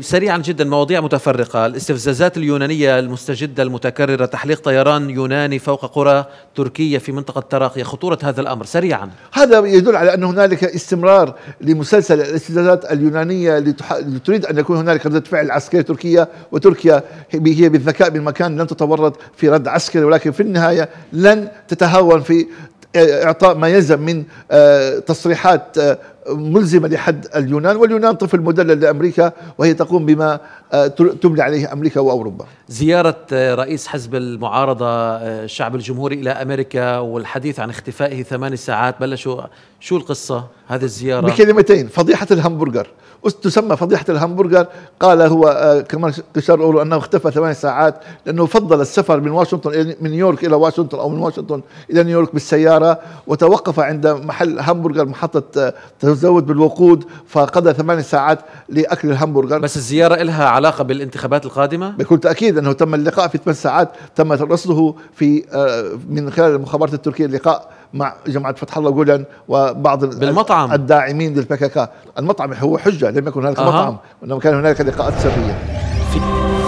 سريعا جدا مواضيع متفرقة الاستفزازات اليونانية المستجدة المتكررة تحليق طيران يوناني فوق قرى تركية في منطقة تراقية خطورة هذا الأمر سريعا هذا يدل على أن هنالك استمرار لمسلسل الاستفزازات اليونانية لتريد أن يكون هنالك ردة فعل عسكرية تركية وتركيا هي بالذكاء بالمكان لن تتورط في رد عسكري ولكن في النهاية لن تتهاون في اعطاء ما يلزم من آه، تصريحات آه، ملزمه لحد اليونان واليونان طفل مدلل لامريكا وهي تقوم بما تبني عليه امريكا واوروبا. زياره آه، رئيس حزب المعارضه آه، الشعب الجمهوري الى امريكا والحديث عن اختفائه ثمان ساعات بلشوا شو القصه هذه الزياره؟ بكلمتين فضيحه الهمبرجر تسمى فضيحه الهمبرجر قال هو آه، كمان كشار اولو انه اختفى ثمان ساعات لانه فضل السفر من واشنطن من نيويورك الى واشنطن او من واشنطن الى نيويورك بالسياره وتوقف عند محل همبرجر محطه تزود بالوقود فقضى ثمان ساعات لاكل الهمبرجر بس الزياره لها علاقة بالانتخابات القادمة؟ بكل تأكيد أنه تم اللقاء في ثمان ساعات تم رصده في آه، من خلال المخابرات التركية اللقاء مع جماعة فتح الله جولان وبعض بالمطعم الداعمين للبكاكا المطعم هو حجة لم يكن هناك أه. مطعم وإنما كان هناك لقاءات سرية